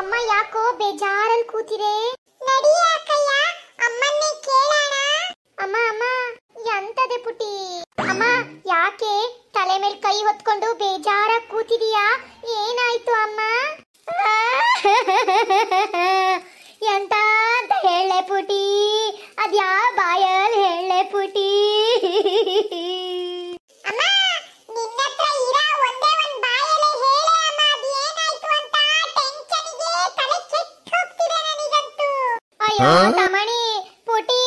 ಅಮ್ಮ ಯಾಕೋ ಬೇಜಾರಲ್ಲಿ ಕೂತಿದೆ ನಡಿ ಅಕ್ಕಯ್ಯ ಅಮ್ಮನ್ನೇ ಕೇಳೋಣ ಅಮ್ಮ ಅಮ್ಮ ಎಂತದೆ ಪುಟಿ ಅಮ್ಮ ಯಾಕೆ ತಲೆ ಮೇಲೆ ಕೈ ಹೊತ್ಕೊಂಡು ಬೇಜಾರಾಗಿ ಕೂತಿದೀಯಾ ಏನಾಯ್ತು ಅಮ್ಮ ತಮಣಿ ಪುಟಿ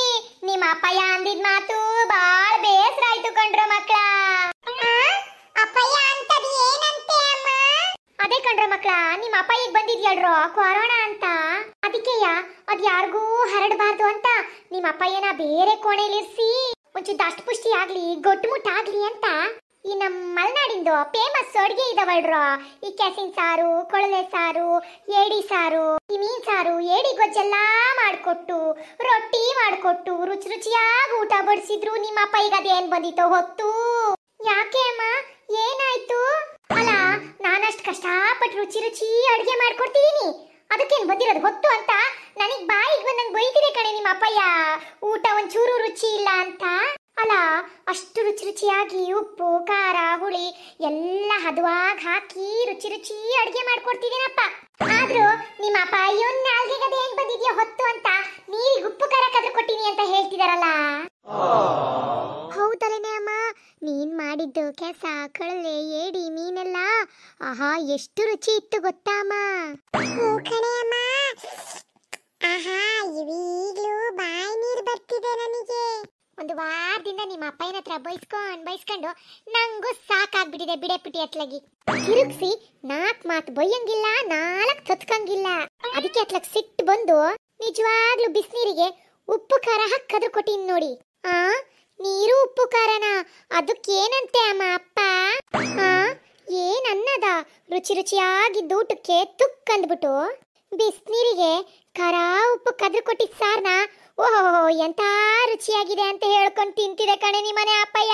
ನಿಮ್ಮ ಅಪ್ಪಯ್ಯ ಅಂದಿದ್ ಮಾತು ಬಾಳ ಬೇಸರ ಆಯ್ತು ಕಣ್ರ ಮಕ್ಳ ಅಪ್ಪಯ್ಯ ಅಂತದ್ ಏನಂತೆ ಅಮ್ಮ ಅದೇ ಕಣ್ರ ಮಕ್ಳ ನಿಮ್ಮ ಅಪ್ಪಯ್ಯಗ್ ಬಂದಿದ್ಯಳ್ರೋ ಕೊರೋನಾ ಅಂತ ಅದಕ್ಕೆಯ ಅದ್ ಯಾರಿಗೂ ಹರಡಬಾರ್ದು ಅಂತ ನಿಮ್ಮ ಅಪ್ಪಯ್ಯನ ಬೇರೆ ಕೋಣೆಲಿರಿಸಿ ಮುಂಚಿತ ಅಷ್ಟು ಪುಷ್ಟಿ ಆಗ್ಲಿ ಗೊಟ್ಟು ಮುಟ್ಟಾಗ್ಲಿ ಅಂತ ಇದು ಫೇಮಸ್ ಅಡುಗೆ ಇದಾವಳ್ರು ಈ ಕ್ಯಾಸಿನ್ ಸಾರು ಕೊಳಲೆ ಸಾರು ಏಡಿ ಸಾರು ಈ ಮೀನ್ ಸಾರು ಏಡಿ ಗೊಜ್ಜೆಲ್ಲ ಮಾಡ್ಕೊಟ್ಟು ರೊಟ್ಟಿ ಮಾಡಿಕೊಟ್ಟು ರುಚಿ ರುಚಿಯಾಗಿ ಊಟ ಬಡಿಸಿದ್ರು ಅಪ್ಪ ಈಗ ಅದೇನ್ ಬಂದಿತ್ತು ಹೊತ್ತು ಯಾಕೆ ಅಮ್ಮ ಏನಾಯ್ತು ಅಲ್ಲ ನಾನಷ್ಟು ಕಷ್ಟಪಟ್ಟು ರುಚಿ ರುಚಿ ಅಡುಗೆ ಮಾಡ್ಕೊಡ್ತೀನಿ ಅದಕ್ಕೇನು ಬಂದಿರೋದು ಹೊತ್ತು ಅಂತ ನನಗೆ ಬಾಯಿಗೆ ಬಂದಂಗೆ ಬೈತಿದೆ ಕಣೆ ನಿಮ್ಮ ಅಪ್ಪಯ್ಯ ಊಟ ಒಂಚೂರು ರುಚಿ ಇಲ್ಲ ಅಂತ ಅಲ್ಲ ಅಷ್ಟು ರುಚಿ ರುಚಿಯಾಗಿ ಉಪ್ಪು ಖಾರ ಹುಳಿ ಎಲ್ಲ ಹದವಾಗಿ ಹಾಕಿ ರುಚಿ ರುಚಿ ಅಡುಗೆ ಮಾಡ್ಕೊಡ್ತಿದ್ದೀನಪ್ಪ ಆದ್ರೂ ನಿಮ್ಮ ಅಪ್ಪ ಅಯ್ಯೋ ನಾಲ್ಗೆ ಅದು ಹೆಂಗ್ ಬಂದಿದ್ಯಾ ಹೊತ್ತು ಅಂತ ನೀರಿ ಉಪ್ಪು ಖಾರ ಕದ್ರು ಕೊಟ್ಟಿನಿ ಅಂತ ಹೇಳ್ತಿದಾರಲ್ಲ ಹೌದಲ್ಲೇನೆ ಅಮ್ಮ ನೀನ್ ಮಾಡಿದ್ದು ಕೆಸ ಕಳಲೆ ಏಡಿ ಮೀನೆಲ್ಲ ಆಹಾ ಎಷ್ಟು ರುಚಿ ಇತ್ತು ಗೊತ್ತಾ ಅಮ್ಮ ಒಂದು ವಾರದಿಂದ ನಿಮ್ಮ ಅಪ್ಪಯ್ಯನ ಹತ್ರ ಬೈಸ್ಕೊಂಡ್ ಬೈಸ್ಕೊಂಡು ನಂಗೂ ಸಾಕಾಗ್ಬಿಟ್ಟಿದೆ ಬಿಡೆ ಪಿಟಿ ಅತ್ಲಾಗಿ ತಿರುಗ್ಸಿ ನಾಲ್ಕು ಮಾತ್ ಬೈಯಂಗಿಲ್ಲ ನಾಲ್ಕ್ ತತ್ಕಂಗಿಲ್ಲ ಅದಕ್ಕೆ ಅತ್ಲಗ್ ಸಿಟ್ಟು ಬಂದು ನಿಜವಾಗ್ಲೂ ಬಿಸಿನೀರಿಗೆ ಉಪ್ಪು ಖಾರ ಹಾಕದ್ರು ಕೊಟ್ಟಿನ್ ನೋಡಿ ಆ ನೀರು ಉಪ್ಪು ಖಾರನ ಅದಕ್ಕೇನಂತೆ ಅಮ್ಮ ಅಪ್ಪ ಆ ಏನ್ ಅನ್ನದ ರುಚಿ ರುಚಿಯಾಗಿದ್ದು ಊಟಕ್ಕೆ ತುಕ್ ಅಂದ್ಬಿಟ್ಟು ಬಿಸಿನೀರಿಗೆ ಖಾರ ಉಪ್ಪು ಕದ್ರ ಕೊಟ್ಟಿದ್ ಸಾರ್ನ ಓಹೋ ಎಂಥ ರುಚಿಯಾಗಿದೆ ಅಂತ ಹೇಳ್ಕೊಂಡು ತಿಂತಿದೆ ಕಣೆ ನಿಮ್ಮನೆ ಅಪ್ಪಯ್ಯ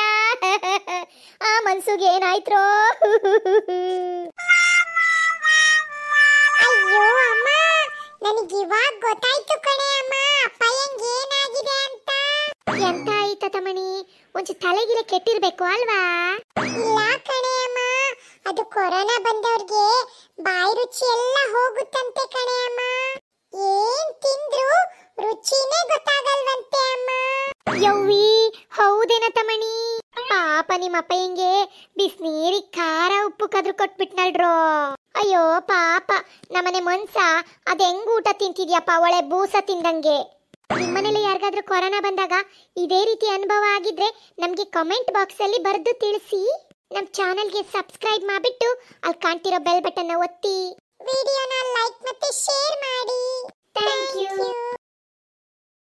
ಆ ಮನ್ಸುಗೆ ಏನಾಯ್ತ್ರೋ ಅಯ್ಯೋ ಅಮ್ಮ ನನಗೆ ಇವಾಗ ಗೊತ್ತಾಯ್ತು ಕಣೆ ಅಮ್ಮ ಅಪ್ಪಯ್ಯಂಗೆ ಏನಾಗಿದೆ ಅಂತ ಎಂತ ಆಯ್ತಾ ತಮಣಿ ಒಂಚು ತಲೆಗಿಲೆ ಕೆಟ್ಟಿರ್ಬೇಕು ಅಲ್ವಾ ಇಲ್ಲ ಕಣೆ ಅಮ್ಮ ಅದು ಕೊರೋನಾ ಬಂದವ್ರಿಗೆ ಬಾಯಿ ರುಚಿ ಎಲ್ಲ ಹೋಗುತ್ತಂತೆ ಕಣೆ ಅಮ್ಮ ಏನ್ ತಿಂದ್ರು ನಿಮ್ಮ ಅಪ್ಪ ಹಿಂಗೆ ಬಿಸಿನೀರಿ ಖಾರ ಉಪ್ಪು ಕದ್ರು ಕೊಟ್ಬಿಟ್ನಲ್ರೋ ಅಯ್ಯೋ ಪಾಪ ನಮ್ಮನೆ ಮನ್ಸ ಅದ್ ಹೆಂಗ್ ಊಟ ತಿಂತಿದ್ಯಪ್ಪ ಒಳ್ಳೆ ಬೂಸ ತಿಂದಂಗೆ ನಿಮ್ಮನೇಲಿ ಯಾರಿಗಾದ್ರೂ ಕೊರೋನಾ ಬಂದಾಗ ಇದೇ ರೀತಿ ಅನುಭವ ಆಗಿದ್ರೆ ನಮಗೆ ಕಾಮೆಂಟ್ ಬಾಕ್ಸ್ ಅಲ್ಲಿ ಬರೆದು ತಿಳಿಸಿ ನಮ್ಮ ಚಾನೆಲ್ಗೆ ಸಬ್ಸ್ಕ್ರೈಬ್ ಮಾಡಿಬಿಟ್ಟು ಅಲ್ಲಿ ಕಾಣ್ತಿರೋ ಬೆಲ್ ಬಟನ್ ಒತ್ತಿ ವಿಡಿಯೋನ ಲೈಕ್ ಮತ್ತೆ ಶೇರ್ ಮಾಡಿ ಥ್ಯಾಂಕ್ ಯು